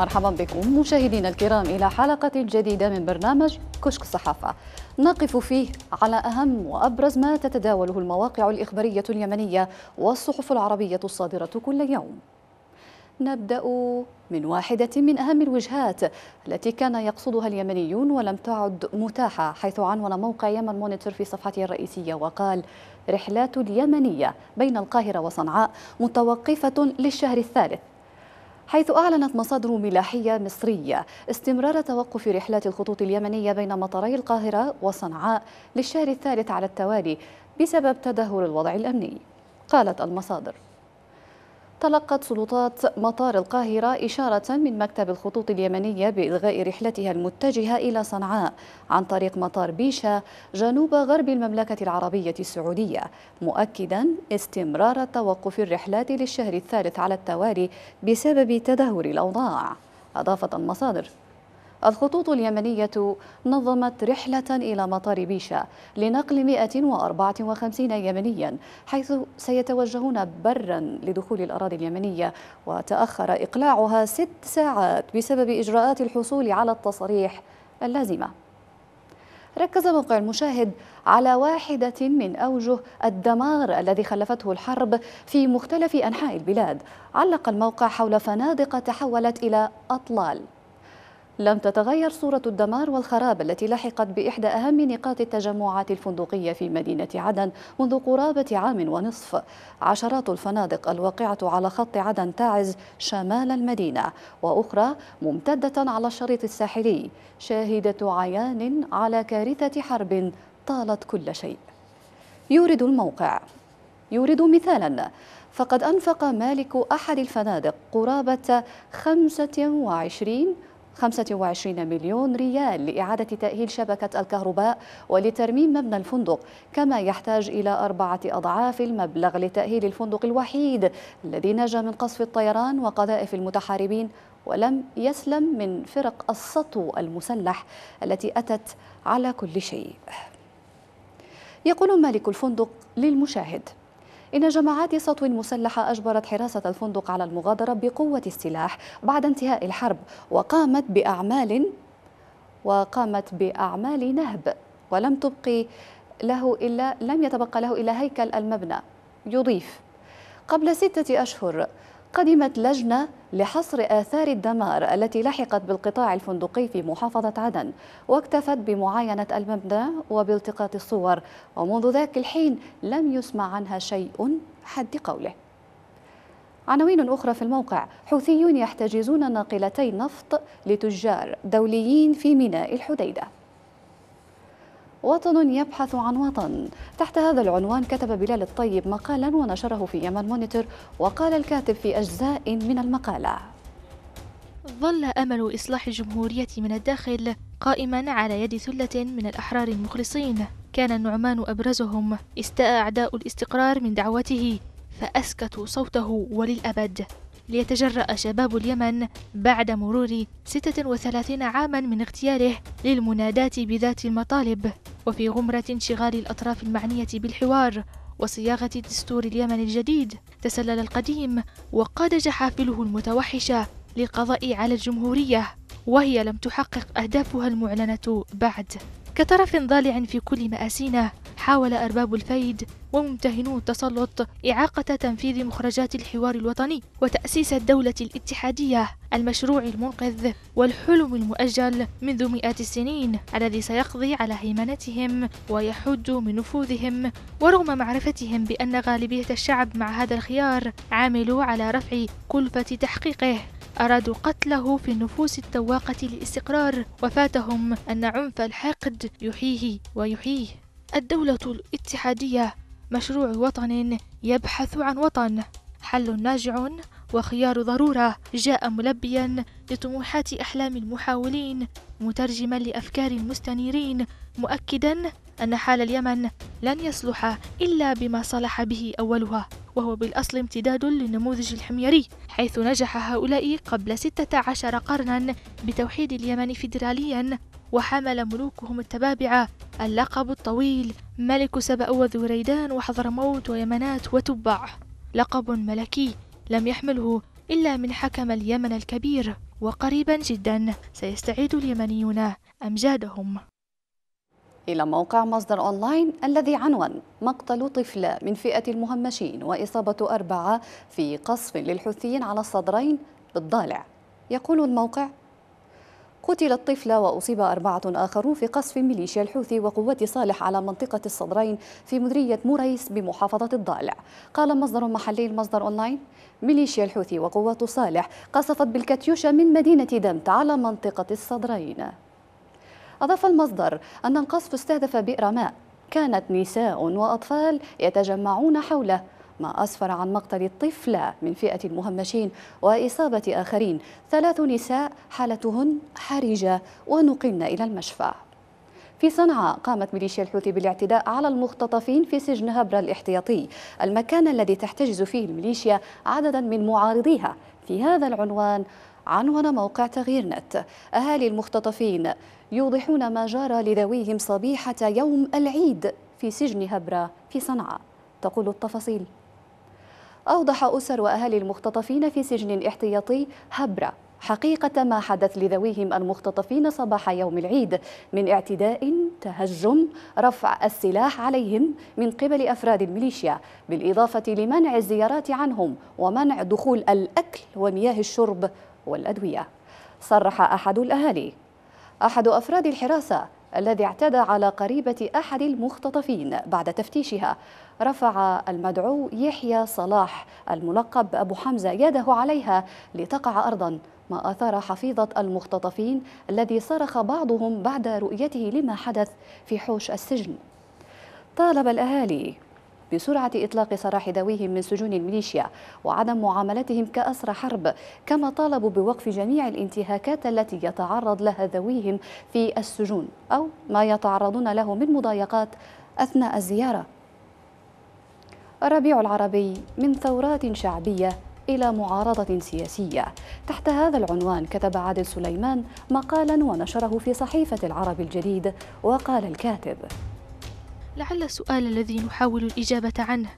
مرحبا بكم مشاهدينا الكرام إلى حلقة جديدة من برنامج كشك الصحافة نقف فيه على أهم وأبرز ما تتداوله المواقع الإخبارية اليمنية والصحف العربية الصادرة كل يوم نبدأ من واحدة من أهم الوجهات التي كان يقصدها اليمنيون ولم تعد متاحة حيث عنون موقع يمن مونيتور في صفحته الرئيسية وقال رحلات اليمنية بين القاهرة وصنعاء متوقفة للشهر الثالث حيث أعلنت مصادر ملاحية مصرية استمرار توقف رحلات الخطوط اليمنية بين مطاري القاهرة وصنعاء للشهر الثالث على التوالي بسبب تدهور الوضع الأمني قالت المصادر تلقت سلطات مطار القاهرة إشارة من مكتب الخطوط اليمنية بإلغاء رحلتها المتجهة إلى صنعاء عن طريق مطار بيشا جنوب غرب المملكة العربية السعودية مؤكدا استمرار توقف الرحلات للشهر الثالث على التوالي بسبب تدهور الأوضاع أضافت المصادر الخطوط اليمنية نظمت رحلة إلى مطار بيشا لنقل 154 يمنيا حيث سيتوجهون برا لدخول الأراضي اليمنية وتأخر إقلاعها ست ساعات بسبب إجراءات الحصول على التصاريح اللازمة ركز موقع المشاهد على واحدة من أوجه الدمار الذي خلفته الحرب في مختلف أنحاء البلاد علق الموقع حول فنادق تحولت إلى أطلال لم تتغير صورة الدمار والخراب التي لحقت بإحدى أهم نقاط التجمعات الفندقية في مدينة عدن منذ قرابة عام ونصف عشرات الفنادق الواقعة على خط عدن تعز شمال المدينة وأخرى ممتدة على الشريط الساحلي شاهدة عيان على كارثة حرب طالت كل شيء يورد الموقع يورد مثالا فقد أنفق مالك أحد الفنادق قرابة 25 25 مليون ريال لإعادة تأهيل شبكة الكهرباء ولترميم مبنى الفندق كما يحتاج إلى أربعة أضعاف المبلغ لتأهيل الفندق الوحيد الذي نجا من قصف الطيران وقذائف المتحاربين ولم يسلم من فرق السطو المسلح التي أتت على كل شيء يقول مالك الفندق للمشاهد إن جماعات سطو مسلحة أجبرت حراسة الفندق على المغادرة بقوة السلاح بعد انتهاء الحرب وقامت بأعمال وقامت بأعمال نهب ولم تبقي له إلا لم يتبقى له إلا هيكل المبنى يضيف قبل ستة أشهر قدمت لجنة لحصر آثار الدمار التي لحقت بالقطاع الفندقي في محافظة عدن واكتفت بمعاينة المبنى وبالتقاط الصور ومنذ ذاك الحين لم يسمع عنها شيء حد قوله عناوين أخرى في الموقع حوثيون يحتجزون ناقلتي نفط لتجار دوليين في ميناء الحديده وطن يبحث عن وطن تحت هذا العنوان كتب بلال الطيب مقالا ونشره في يمن مونيتور وقال الكاتب في أجزاء من المقالة ظل أمل إصلاح الجمهورية من الداخل قائما على يد ثلة من الأحرار المخلصين كان النعمان أبرزهم استاء أعداء الاستقرار من دعوته فأسكتوا صوته وللأبد ليتجرأ شباب اليمن بعد مرور 36 عاما من اغتياله للمناداة بذات المطالب وفي غمرة انشغال الأطراف المعنية بالحوار وصياغة دستور اليمن الجديد تسلل القديم وقاد جحافله المتوحشة للقضاء على الجمهورية وهي لم تحقق أهدافها المعلنة بعد كطرف ضالع في كل مآسينا حاول أرباب الفيد وممتهنو التسلط إعاقة تنفيذ مخرجات الحوار الوطني وتأسيس الدولة الاتحادية المشروع المنقذ والحلم المؤجل منذ مئات السنين الذي سيقضي على هيمنتهم ويحد من نفوذهم ورغم معرفتهم بأن غالبية الشعب مع هذا الخيار عملوا على رفع كلفة تحقيقه أرادوا قتله في النفوس التواقة للاستقرار وفاتهم أن عنف الحقد يحييه ويحييه الدولة الاتحادية مشروع وطن يبحث عن وطن حل ناجع وخيار ضرورة جاء ملبيا لطموحات أحلام المحاولين مترجما لأفكار المستنيرين مؤكدا أن حال اليمن لن يصلح إلا بما صلح به أولها وهو بالأصل امتداد للنموذج الحميري حيث نجح هؤلاء قبل 16 قرنا بتوحيد اليمن فيدراليا وحمل ملوكهم التبابعة اللقب الطويل ملك سبأ وذريدان وحضرموت ويمنات وتبع لقب ملكي لم يحمله إلا من حكم اليمن الكبير وقريبا جدا سيستعيد اليمنيون أمجادهم إلى موقع مصدر أونلاين الذي عنون مقتل طفلة من فئة المهمشين وإصابة أربعة في قصف للحوثيين على الصدرين بالضالع يقول الموقع قتل الطفل وأصيب أربعة آخرون في قصف ميليشيا الحوثي وقوات صالح على منطقة الصدرين في مديرية موريس بمحافظة الضالع قال مصدر محلي المصدر أونلاين ميليشيا الحوثي وقوات صالح قصفت بالكاتيوشا من مدينة دمت على منطقة الصدرين أضاف المصدر أن القصف استهدف بئر ماء كانت نساء وأطفال يتجمعون حوله ما أسفر عن مقتل طفلة من فئة المهمشين وإصابة آخرين ثلاث نساء حالتهن حرجة ونقلن إلى المشفى في صنعاء قامت ميليشيا الحوثي بالاعتداء على المختطفين في سجن هبرة الاحتياطي المكان الذي تحتجز فيه الميليشيا عددا من معارضيها في هذا العنوان عنون موقع تغيير نت أهالي المختطفين يوضحون ما جرى لذويهم صبيحة يوم العيد في سجن هبرة في صنعاء تقول التفاصيل أوضح أسر وأهالي المختطفين في سجن احتياطي هبرة حقيقة ما حدث لذويهم المختطفين صباح يوم العيد من اعتداء تهجم رفع السلاح عليهم من قبل أفراد الميليشيا بالإضافة لمنع الزيارات عنهم ومنع دخول الأكل ومياه الشرب والأدوية صرح أحد الأهالي أحد أفراد الحراسة الذي اعتدى على قريبة أحد المختطفين بعد تفتيشها رفع المدعو يحيى صلاح الملقب أبو حمزة يده عليها لتقع أرضا ما أثار حفيظة المختطفين الذي صرخ بعضهم بعد رؤيته لما حدث في حوش السجن طالب الأهالي بسرعة إطلاق سراح ذويهم من سجون الميليشيا وعدم معاملتهم كأسرى حرب كما طالبوا بوقف جميع الانتهاكات التي يتعرض لها ذويهم في السجون أو ما يتعرضون له من مضايقات أثناء الزيارة الربيع العربي من ثورات شعبية إلى معارضة سياسية تحت هذا العنوان كتب عادل سليمان مقالا ونشره في صحيفة العرب الجديد وقال الكاتب لعل السؤال الذي نحاول الإجابة عنه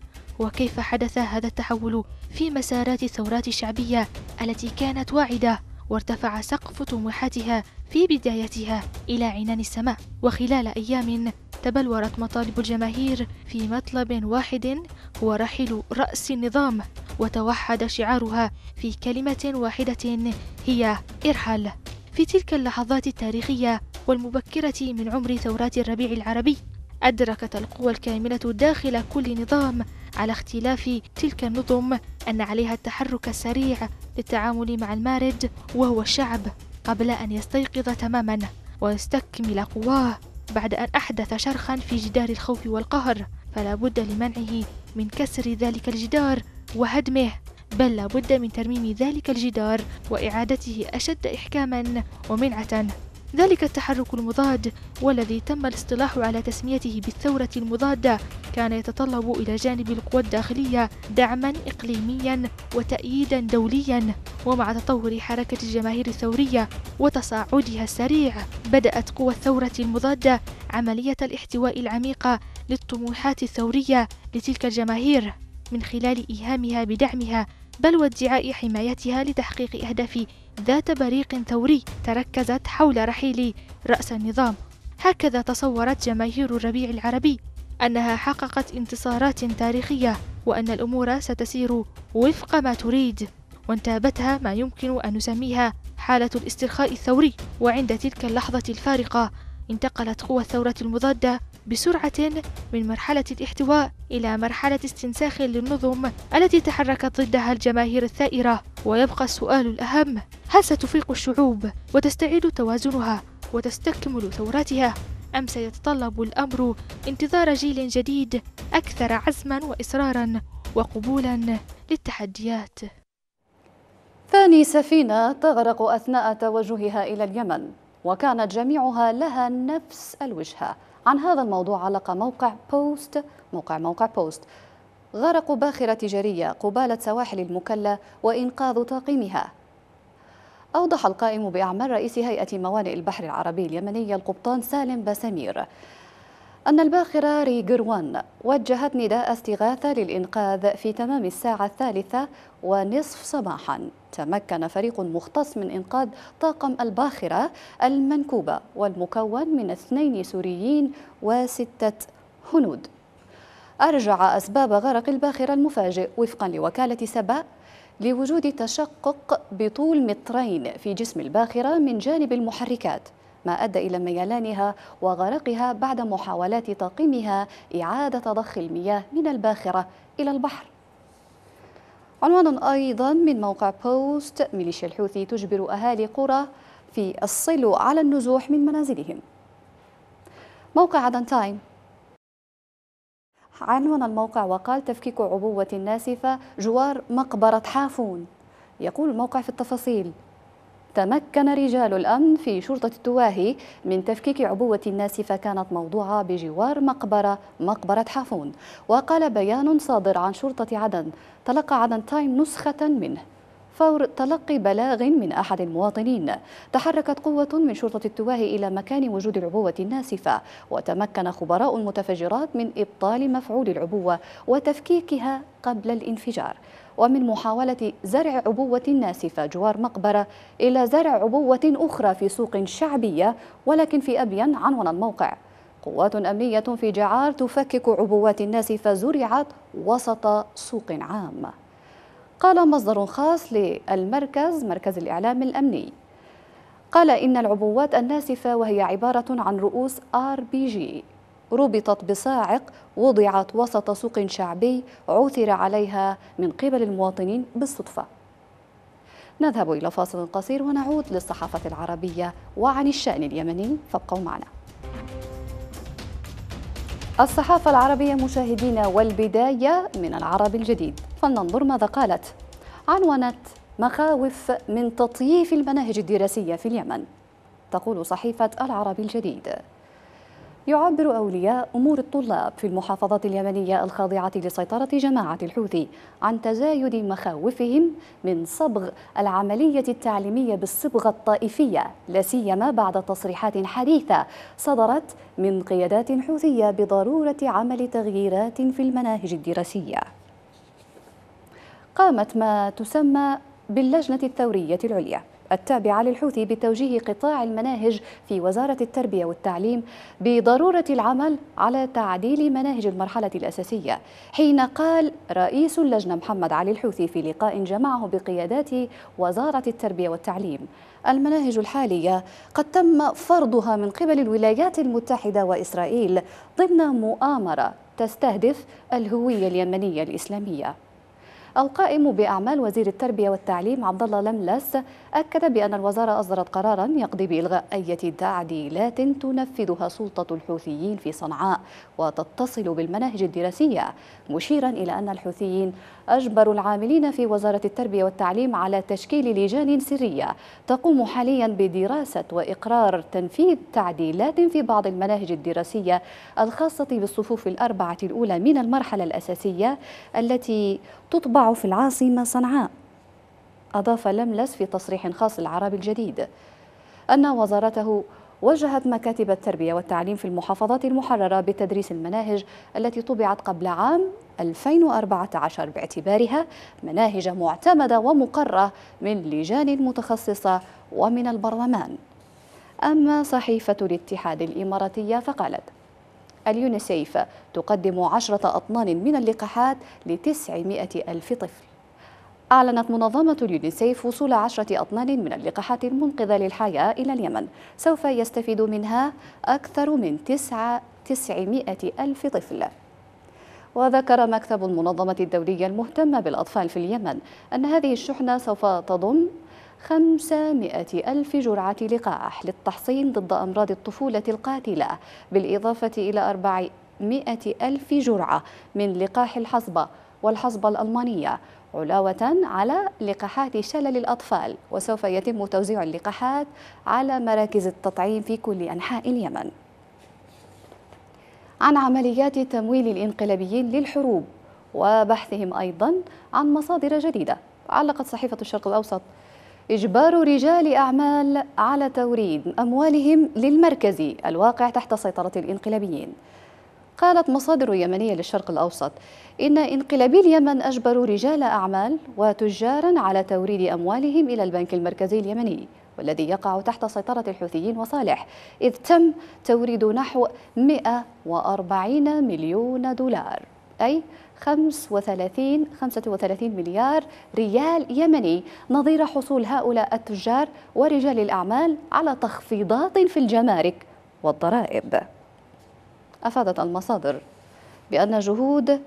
هو كيف حدث هذا التحول في مسارات الثورات الشعبية التي كانت واعدة وارتفع سقف طموحاتها في بدايتها إلى عنان السماء وخلال أيام تبلورت مطالب الجماهير في مطلب واحد هو رحل رأس النظام وتوحد شعارها في كلمة واحدة هي إرحال في تلك اللحظات التاريخية والمبكرة من عمر ثورات الربيع العربي أدركت القوى الكامنة داخل كل نظام على اختلاف تلك النظم أن عليها التحرك السريع للتعامل مع المارد وهو الشعب قبل أن يستيقظ تماما ويستكمل قواه بعد أن أحدث شرخا في جدار الخوف والقهر فلا بد لمنعه من كسر ذلك الجدار وهدمه بل لا بد من ترميم ذلك الجدار وإعادته أشد إحكاما ومنعة ذلك التحرك المضاد والذي تم الاصطلاح على تسميته بالثورة المضادة كان يتطلب إلى جانب القوى الداخلية دعما إقليميا وتأييدا دوليا ومع تطور حركة الجماهير الثورية وتصاعدها السريع بدأت قوى الثورة المضادة عملية الاحتواء العميقة للطموحات الثورية لتلك الجماهير من خلال إيهامها بدعمها بل وادعاء حمايتها لتحقيق أهداف ذات بريق ثوري تركزت حول رحيل رأس النظام هكذا تصورت جماهير الربيع العربي أنها حققت انتصارات تاريخية وأن الأمور ستسير وفق ما تريد وانتابتها ما يمكن أن نسميها حالة الاسترخاء الثوري وعند تلك اللحظة الفارقة انتقلت قوى الثورة المضادة بسرعة من مرحلة الاحتواء إلى مرحلة استنساخ للنظم التي تحركت ضدها الجماهير الثائرة ويبقى السؤال الأهم هل ستفيق الشعوب وتستعيد توازنها وتستكمل ثوراتها أم سيتطلب الأمر انتظار جيل جديد أكثر عزما وإصرارا وقبولا للتحديات ثاني سفينة تغرق أثناء توجهها إلى اليمن وكانت جميعها لها نفس الوجهة عن هذا الموضوع علق موقع بوست موقع موقع بوست غرق باخرة تجارية قبالة سواحل المكلا وإنقاذ طاقمها أوضح القائم بأعمال رئيس هيئة موانئ البحر العربي اليمني القبطان سالم باسمير أن الباخرة ريغروان وجهت نداء استغاثة للإنقاذ في تمام الساعة الثالثة ونصف صباحا تمكن فريق مختص من إنقاذ طاقم الباخرة المنكوبة والمكون من اثنين سوريين وستة هنود أرجع أسباب غرق الباخرة المفاجئ وفقا لوكالة سبأ لوجود تشقق بطول مترين في جسم الباخرة من جانب المحركات ما أدى إلى ميلانها وغرقها بعد محاولات طاقمها إعادة ضخ المياه من الباخرة إلى البحر عنوان أيضا من موقع بوست ميليشيا الحوثي تجبر أهالي قرى في الصلو على النزوح من منازلهم موقع عدن تايم عنوان الموقع وقال تفكيك عبوة ناسفة جوار مقبرة حافون يقول الموقع في التفاصيل تمكن رجال الأمن في شرطة التواهي من تفكيك عبوة الناس فكانت موضوعة بجوار مقبرة مقبرة حافون وقال بيان صادر عن شرطة عدن تلقى عدن تايم نسخة منه فور تلقي بلاغ من أحد المواطنين تحركت قوة من شرطة التواهي إلى مكان وجود العبوة الناسفة وتمكن خبراء المتفجرات من إبطال مفعول العبوة وتفكيكها قبل الانفجار ومن محاولة زرع عبوة ناسفة جوار مقبرة إلى زرع عبوة أخرى في سوق شعبية ولكن في أبين عنوان الموقع قوات أمنية في جعار تفكك عبوات ناسفة زرعت وسط سوق عام قال مصدر خاص للمركز مركز الإعلام الأمني قال إن العبوات الناسفة وهي عبارة عن رؤوس آر بي جي ربطت بصاعق وضعت وسط سوق شعبي عثر عليها من قبل المواطنين بالصدفة نذهب إلى فاصل قصير ونعود للصحافة العربية وعن الشأن اليمني فابقوا معنا الصحافة العربية مشاهدينا والبداية من العرب الجديد فلننظر ماذا قالت عنونت مخاوف من تطييف المناهج الدراسية في اليمن تقول صحيفة العرب الجديد يعبر أولياء أمور الطلاب في المحافظات اليمنية الخاضعة لسيطرة جماعة الحوثي عن تزايد مخاوفهم من صبغ العملية التعليمية بالصبغة الطائفية لاسيما بعد تصريحات حديثة صدرت من قيادات حوثية بضرورة عمل تغييرات في المناهج الدراسية. قامت ما تسمى باللجنة الثورية العليا التابعة للحوثي بتوجيه قطاع المناهج في وزارة التربية والتعليم بضرورة العمل على تعديل مناهج المرحلة الأساسية حين قال رئيس اللجنة محمد علي الحوثي في لقاء جمعه بقيادات وزارة التربية والتعليم المناهج الحالية قد تم فرضها من قبل الولايات المتحدة وإسرائيل ضمن مؤامرة تستهدف الهوية اليمنية الإسلامية القائم بأعمال وزير التربية والتعليم عبد الله لملس أكد بأن الوزارة أصدرت قرارا يقضي بإلغاء أي تعديلات تنفذها سلطة الحوثيين في صنعاء وتتصل بالمناهج الدراسية مشيرا إلى أن الحوثيين أجبروا العاملين في وزارة التربية والتعليم على تشكيل لجان سرية تقوم حاليا بدراسة وإقرار تنفيذ تعديلات في بعض المناهج الدراسية الخاصة بالصفوف الأربعة الأولى من المرحلة الأساسية التي تطبع في العاصمة صنعاء أضاف لملس في تصريح خاص العرب الجديد أن وزارته وجهت مكاتب التربية والتعليم في المحافظات المحررة بتدريس المناهج التي طبعت قبل عام 2014 باعتبارها مناهج معتمدة ومقرة من لجان متخصصة ومن البرلمان أما صحيفة الاتحاد الإماراتية فقالت اليونسيف تقدم عشرة أطنان من اللقاحات لتسعمائة ألف طفل أعلنت منظمة اليونيسيف وصول عشرة أطنان من اللقاحات المنقذة للحياة إلى اليمن سوف يستفيد منها أكثر من تسعة 900 ألف طفل وذكر مكتب المنظمة الدولية المهتمة بالأطفال في اليمن أن هذه الشحنة سوف تضم 500 ألف جرعة لقاح للتحصين ضد أمراض الطفولة القاتلة بالإضافة إلى 400 ألف جرعة من لقاح الحصبة والحصبة الألمانية علاوة على لقاحات شلل الأطفال وسوف يتم توزيع اللقاحات على مراكز التطعيم في كل أنحاء اليمن عن عمليات تمويل الانقلابيين للحروب وبحثهم أيضا عن مصادر جديدة علقت صحيفة الشرق الأوسط إجبار رجال أعمال على توريد أموالهم للمركز الواقع تحت سيطرة الانقلابيين قالت مصادر يمنية للشرق الأوسط إن انقلابي اليمن أجبروا رجال أعمال وتجارا على توريد أموالهم إلى البنك المركزي اليمني والذي يقع تحت سيطرة الحوثيين وصالح إذ تم توريد نحو 140 مليون دولار أي 35 35 مليار ريال يمني نظير حصول هؤلاء التجار ورجال الأعمال على تخفيضات في الجمارك والضرائب أفادت المصادر بأن جهود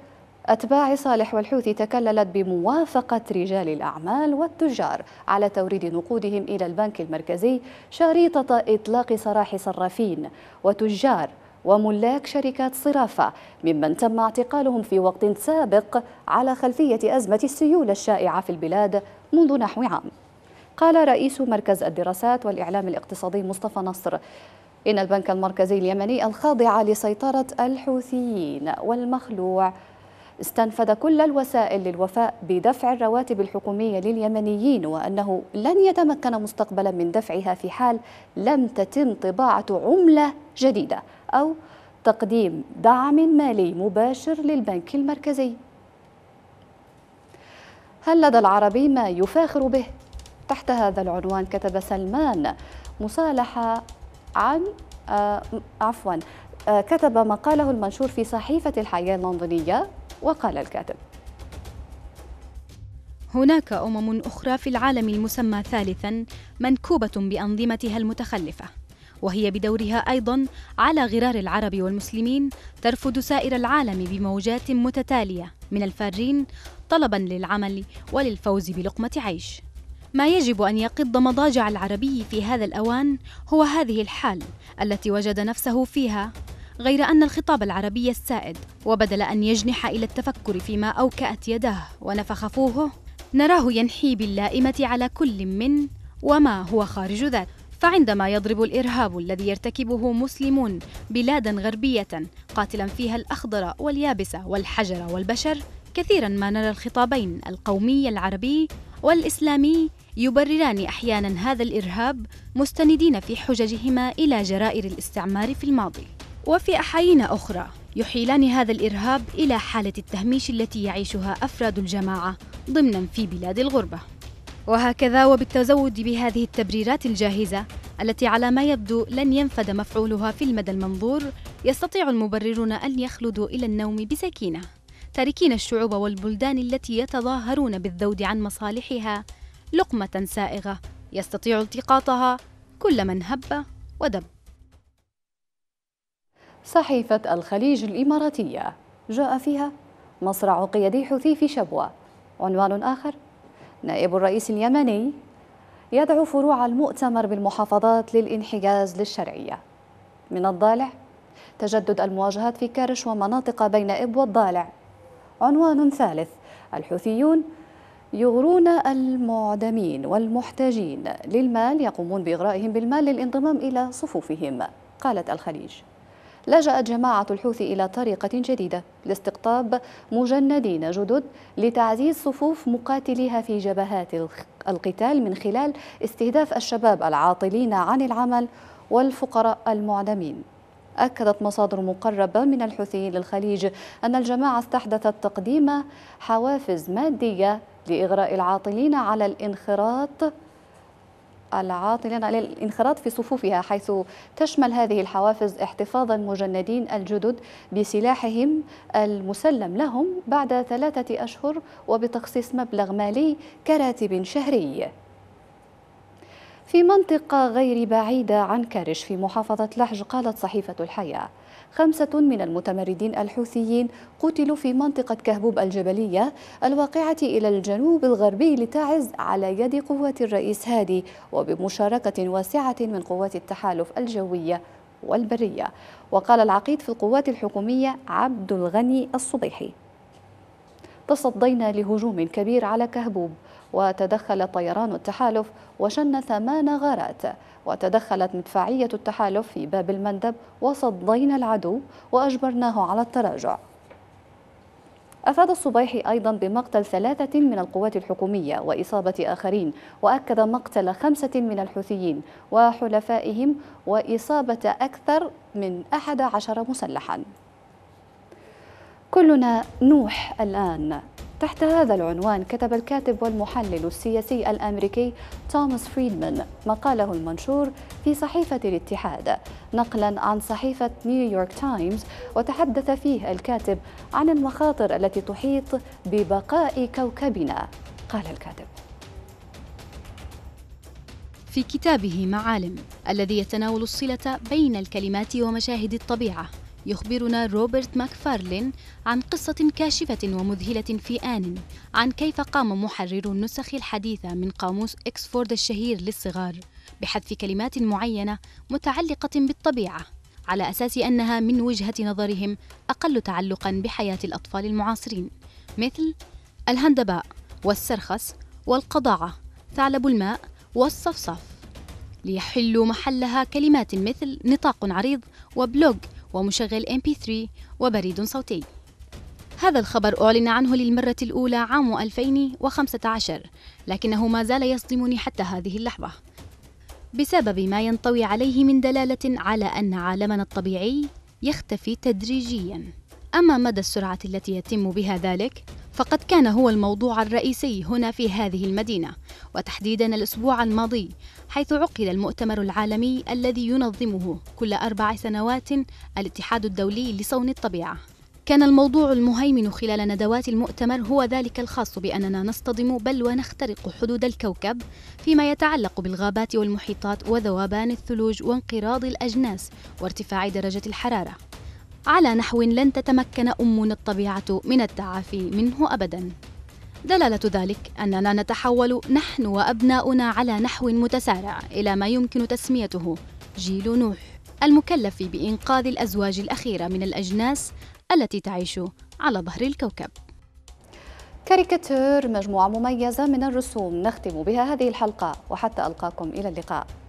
أتباع صالح والحوثي تكللت بموافقة رجال الأعمال والتجار على توريد نقودهم إلى البنك المركزي شريطة إطلاق سراح صرافين وتجار وملاك شركات صرافة ممن تم اعتقالهم في وقت سابق على خلفية أزمة السيولة الشائعة في البلاد منذ نحو عام قال رئيس مركز الدراسات والإعلام الاقتصادي مصطفى نصر إن البنك المركزي اليمني الخاضع لسيطرة الحوثيين والمخلوع استنفذ كل الوسائل للوفاء بدفع الرواتب الحكومية لليمنيين وأنه لن يتمكن مستقبلا من دفعها في حال لم تتم طباعة عملة جديدة أو تقديم دعم مالي مباشر للبنك المركزي هل لدى العربي ما يفاخر به؟ تحت هذا العنوان كتب سلمان مصالحة عن آه، عفوا آه، كتب مقاله المنشور في صحيفة الحياة اللندنية وقال الكاتب هناك أمم أخرى في العالم المسمى ثالثا منكوبة بأنظمتها المتخلفة وهي بدورها أيضا على غرار العرب والمسلمين ترفض سائر العالم بموجات متتالية من الفارين طلبا للعمل وللفوز بلقمة عيش ما يجب أن يقض مضاجع العربي في هذا الأوان هو هذه الحال التي وجد نفسه فيها غير أن الخطاب العربي السائد وبدل أن يجنح إلى التفكر فيما أوكأت يده ونفخ فوهه نراه ينحي باللائمة على كل من وما هو خارج ذات فعندما يضرب الإرهاب الذي يرتكبه مسلمون بلادا غربية قاتلا فيها الأخضر واليابسة والحجر والبشر كثيرا ما نرى الخطابين القومي العربي والإسلامي يبرران أحيانا هذا الإرهاب مستندين في حججهما إلى جرائر الاستعمار في الماضي وفي أحايين أخرى يحيلان هذا الإرهاب إلى حالة التهميش التي يعيشها أفراد الجماعة ضمنا في بلاد الغربة وهكذا وبالتزود بهذه التبريرات الجاهزة التي على ما يبدو لن ينفد مفعولها في المدى المنظور يستطيع المبررون أن يخلدوا إلى النوم بسكينة تاركين الشعوب والبلدان التي يتظاهرون بالذود عن مصالحها لقمة سائغة يستطيع التقاطها كل من هب ودب صحيفة الخليج الإماراتية جاء فيها مصرع قيادي حوثي في شبوة عنوان آخر نائب الرئيس اليمني يدعو فروع المؤتمر بالمحافظات للانحياز للشرعية من الضالع تجدد المواجهات في كرش ومناطق بين إب والضالع عنوان ثالث الحوثيون يغرون المعدمين والمحتاجين للمال يقومون بإغرائهم بالمال للانضمام إلى صفوفهم قالت الخليج لجأت جماعة الحوثي إلى طريقة جديدة لاستقطاب مجندين جدد لتعزيز صفوف مقاتليها في جبهات القتال من خلال استهداف الشباب العاطلين عن العمل والفقراء المعدمين أكدت مصادر مقربة من الحوثيين للخليج أن الجماعة استحدثت تقديم حوافز مادية لإغراء العاطلين على الانخراط العاطلين على الانخراط في صفوفها حيث تشمل هذه الحوافز احتفاظ المجندين الجدد بسلاحهم المسلم لهم بعد ثلاثة أشهر وبتخصيص مبلغ مالي كراتب شهري في منطقة غير بعيدة عن كارش في محافظة لحج قالت صحيفة الحياة خمسة من المتمردين الحوثيين قتلوا في منطقة كهبوب الجبلية الواقعة إلى الجنوب الغربي لتعز على يد قوات الرئيس هادي وبمشاركة واسعة من قوات التحالف الجوية والبرية وقال العقيد في القوات الحكومية عبد الغني الصبيحي تصدينا لهجوم كبير على كهبوب وتدخل طيران التحالف وشن ثمان غارات وتدخلت مدفعية التحالف في باب المندب وصدينا العدو وأجبرناه على التراجع أفاد الصبيحي أيضا بمقتل ثلاثة من القوات الحكومية وإصابة آخرين وأكد مقتل خمسة من الحوثيين وحلفائهم وإصابة أكثر من أحد عشر مسلحا كلنا نوح الآن تحت هذا العنوان كتب الكاتب والمحلل السياسي الامريكي توماس فريدمان مقاله المنشور في صحيفه الاتحاد نقلا عن صحيفه نيويورك تايمز وتحدث فيه الكاتب عن المخاطر التي تحيط ببقاء كوكبنا قال الكاتب في كتابه معالم الذي يتناول الصله بين الكلمات ومشاهد الطبيعه يخبرنا روبرت ماكفارلين عن قصة كاشفة ومذهلة في آن عن كيف قام محرر النسخ الحديثة من قاموس إكسفورد الشهير للصغار بحذف كلمات معينة متعلقة بالطبيعة على أساس أنها من وجهة نظرهم أقل تعلقا بحياة الأطفال المعاصرين مثل الهندباء والسرخس والقضاعة ثعلب الماء والصفصف ليحلوا محلها كلمات مثل نطاق عريض وبلوج ومشغل MP3 وبريد صوتي هذا الخبر أعلن عنه للمرة الأولى عام 2015 لكنه ما زال يصدمني حتى هذه اللحظة بسبب ما ينطوي عليه من دلالة على أن عالمنا الطبيعي يختفي تدريجياً أما مدى السرعة التي يتم بها ذلك فقد كان هو الموضوع الرئيسي هنا في هذه المدينة وتحديدا الأسبوع الماضي حيث عقد المؤتمر العالمي الذي ينظمه كل أربع سنوات الاتحاد الدولي لصون الطبيعة كان الموضوع المهيمن خلال ندوات المؤتمر هو ذلك الخاص بأننا نصطدم بل ونخترق حدود الكوكب فيما يتعلق بالغابات والمحيطات وذوبان الثلوج وانقراض الأجناس وارتفاع درجة الحرارة على نحو لن تتمكن أمنا الطبيعة من التعافي منه أبدا دلالة ذلك أننا نتحول نحن وأبناؤنا على نحو متسارع إلى ما يمكن تسميته جيل نوح المكلف بإنقاذ الأزواج الأخيرة من الأجناس التي تعيش على ظهر الكوكب كاريكاتير مجموعة مميزة من الرسوم نختم بها هذه الحلقة وحتى ألقاكم إلى اللقاء